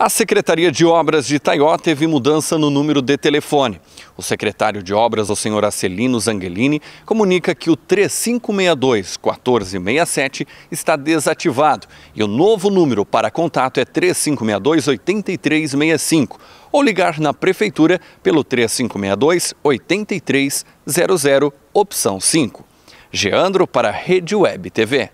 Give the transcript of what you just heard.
A Secretaria de Obras de Itaió teve mudança no número de telefone. O secretário de Obras, o senhor Acelino Zangelini, comunica que o 3562-1467 está desativado e o novo número para contato é 3562-8365 ou ligar na Prefeitura pelo 3562-8300, opção 5. Geandro para Rede Web TV.